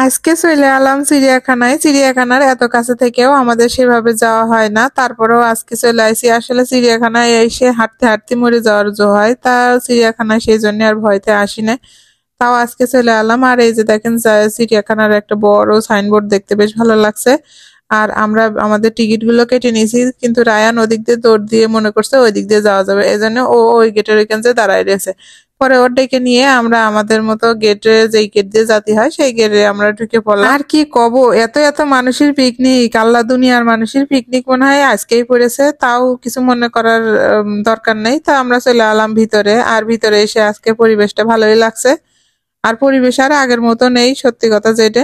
আজকে চলে এলাম চিড়িয়াখানায় চিড়িয়াখানার এত কাছে থেকেও আমাদের সেভাবে যাওয়া হয় না তারপরেও আজকে চলে আসি আসলে চিড়িয়াখানায় এসে হাঁটতে হাঁটতে মরে যাওয়ার জো হয় তা চিড়িয়াখানায় সেই জন্য আর ভয়তে আসি না তাও আজকে চলে এলাম আর এই যে দেখেন চিড়িয়াখানার একটা বড় সাইনবোর্ড দেখতে বেশ ভালো লাগছে আর আমরা আমাদের টিকিট গুলো কেটে নিয়েছি কিন্তু রায়ান ওদিক দিয়ে দৌড় দিয়ে মনে করছে ওই দিক দিয়ে যাওয়া যাবে এই জন্য ও ওই গেটের ওইখান যে দাঁড়ায় রয়েছে পরে ওর ডেকে নিয়ে আমরা আমাদের মতো গেটে যেই গেট দিয়ে জাতি হয় সেই গেটে আমরা ঢুকে পড়লাম আর কি কব এত এত মানুষের পিকনিক আল্লাহ দুনিয়ার মানুষের পিকনিক মনে হয় আজকেই পড়েছে তাও কিছু মনে করার দরকার নেই তা আমরা চলে আলাম ভিতরে আর ভিতরে এসে আজকে পরিবেশটা ভালোই লাগছে আর পরিবেশ আর আগের মতো নেই সত্যি কথা যেটা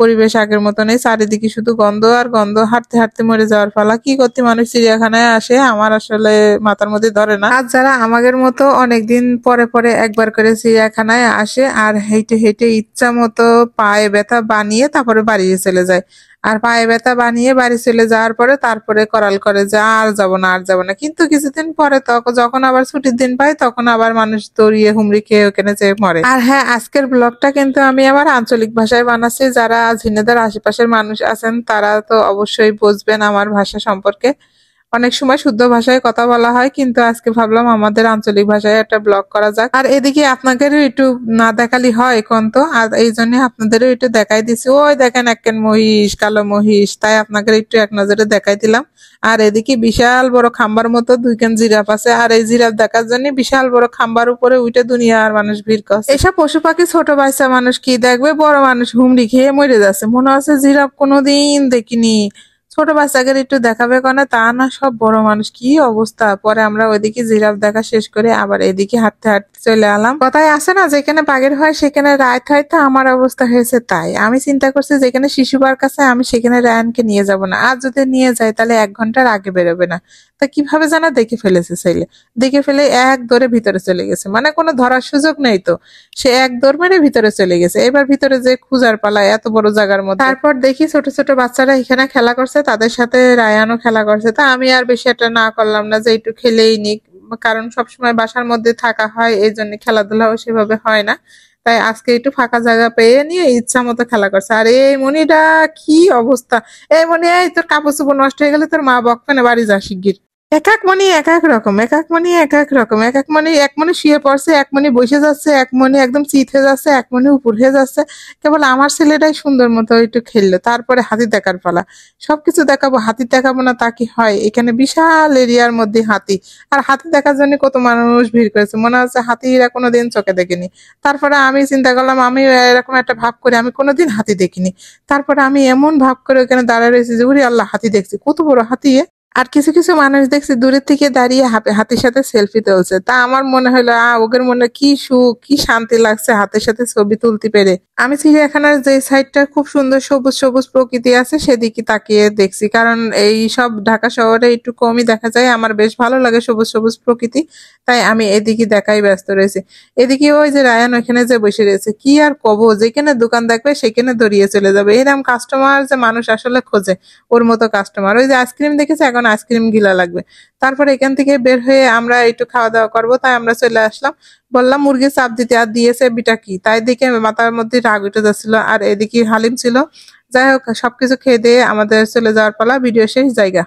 পরিবেশ আগের মতো নেই চারিদিকে শুধু গন্ধ আর গন্ধ হাঁটতে হাঁটতে মরে যাওয়ার ফলা কি করতে মানুষ চিড়িয়াখানায় আসে আমার আসলে মাথার মধ্যে ধরে না আর যারা আমাদের মতো অনেকদিন পরে পরে একবার করে চিড়িয়াখানায় আসে আর হেঁটে হেঁটে ইচ্ছা মতো পায়ে ব্যথা বানিয়ে তারপরে বাড়িয়ে চলে যায় আর পায়ে ব্যথা বানিয়ে বাড়ি চলে যাওয়ার পরে তারপরে করাল করে যে আর যাব না আর যাবো না কিন্তু কিছুদিন পরে তখন যখন আবার ছুটির দিন পাই তখন আবার মানুষ দৌড়িয়ে হুমড়ি খেয়ে ওখানে চেয়ে মরে আর হ্যাঁ আজকের ব্লগটা কিন্তু আমি আমার আঞ্চলিক ভাষায় বানাচ্ছি যারা ঝিনেদার আশেপাশের মানুষ আছেন তারা তো অবশ্যই বুঝবেন আমার ভাষা সম্পর্কে অনেক সময় শুদ্ধ ভাষায় কথা বলা হয় কিন্তু আজকে ভাবলাম আমাদের আঞ্চলিক ভাষায় একটা ব্লগ করা যাক আর এদিকে আপনাদেরও একটু না দেখালি হয় এখন তো আর এই জন্য আপনাদেরও একটু দেখাই দিছি ওই দেখেন একজন মহিষ কালো মহিষ তাই আপনাকে একটু এক নজরে দেখাই দিলাম আর এদিকে বিশাল বড় খাম্বার মতো দুইখান জিরাফ আছে আর এই জিরাফ দেখার জন্য বিশাল বড় খাম্বার উপরে উঠে দুনিয়ার মানুষ ভিড় করছে এসব পশু পাখি ছোট বাচ্চা মানুষ কি দেখবে বড় মানুষ হুমড়ি খেয়ে মরে যাচ্ছে মনে হচ্ছে জিরাফ কোনোদিন দেখিনি ছোট বাচ্চাদের একটু দেখাবে না তা না সব বড় মানুষ কি অবস্থা পরে আমরা ওইদিকে জিরাফ দেখা শেষ করে আবার এদিকে হাঁটতে হাঁটতে চলে আলাম কথায় আসে না যেখানে বাঘের হয় সেখানে রায় হয় তো আমার অবস্থা হয়েছে তাই আমি চিন্তা করছি যেখানে শিশুবার কাছে আমি সেখানে রায়নকে নিয়ে যাব না আর যদি নিয়ে যাই তাহলে এক ঘন্টার আগে বেরোবে না তা কিভাবে জানা দেখে ফেলেছে ছেলে দেখে ফেলে এক দৌড়ে ভিতরে চলে গেছে মানে কোনো ধরার সুযোগ নেই তো সে এক দৌড় মেরে ভিতরে চলে গেছে এবার ভিতরে যে খুঁজার পালা এত বড় জায়গার মধ্যে তারপর দেখি ছোট ছোট বাচ্চারা এখানে খেলা করছে তাদের সাথে রায়ানও খেলা করছে তা আমি আর বেশি একটা না করলাম না যে একটু খেলেই নি কারণ সবসময় বাসার মধ্যে থাকা হয় এই জন্য খেলাধুলাও সেভাবে হয় না তাই আজকে একটু ফাঁকা জায়গা পেয়ে নিয়ে ইচ্ছা মতো খেলা করছে আর এই মনিটা কি অবস্থা এই মনি এই তোর কাপড় চোপড় নষ্ট হয়ে গেলে তোর মা বকবে না বাড়ি যা শিগগির এক এক মনে এক এক রকম এক এক মনে এক এক রকম এক এক মনে এক মনে শুয়ে পড়ছে এক মনে বসে যাচ্ছে এক মনে একদম চিত হয়ে যাচ্ছে এক মনে উপর হয়ে যাচ্ছে কেবল আমার ছেলেটাই সুন্দর মতো একটু খেললো তারপরে হাতি দেখার পালা সবকিছু দেখাবো হাতি দেখাবো না তা কি হয় এখানে বিশাল এরিয়ার মধ্যে হাতি আর হাতি দেখার জন্য কত মানুষ ভিড় করেছে মনে হচ্ছে হাতিরা কোনো দিন চোখে দেখিনি তারপরে আমি চিন্তা করলাম আমি এরকম একটা ভাব করে আমি কোনো দিন হাতি দেখিনি তারপরে আমি এমন ভাব করে ওখানে দাঁড়ায় রয়েছি যে উরি আল্লাহ হাতি দেখছি কত বড় হাতি আর কিছু কিছু মানুষ দেখছি দূরের থেকে দাঁড়িয়ে হাতের সাথে সেলফি তুলছে তা আমার মনে হলো ওদের মনে কি সুখ কি শান্তি লাগছে হাতের সাথে ছবি তুলতে পেরে আমি চিড়িয়াখানার যে সাইডটা খুব সুন্দর সবুজ সবুজ প্রকৃতি আছে সেদিকে তাকিয়ে দেখছি কারণ এই সব ঢাকা শহরে একটু কমই দেখা যায় আমার বেশ ভালো লাগে সবুজ সবুজ প্রকৃতি তাই আমি এদিকে দেখাই ব্যস্ত রয়েছি এদিকে ওই যে রায়ান ওইখানে যে বসে রয়েছে কি আর কব যেখানে দোকান দেখবে সেখানে দড়িয়ে চলে যাবে এরকম কাস্টমার যে মানুষ আসলে খোঁজে ওর মতো কাস্টমার ওই যে আইসক্রিম দেখেছে এখন পরিমাণ আইসক্রিম গিলা লাগবে তারপরে এখান থেকে বের হয়ে আমরা একটু খাওয়া দাওয়া করবো তাই আমরা চলে আসলাম বললাম মুরগি চাপ দিতে আর দিয়েছে বিটা কি তাই দেখে মাথার মধ্যে রাগ উঠে যাচ্ছিল আর এদিকে হালিম ছিল যাই হোক সবকিছু খেয়ে দিয়ে আমাদের চলে যাওয়ার পালা ভিডিও শেষ জায়গা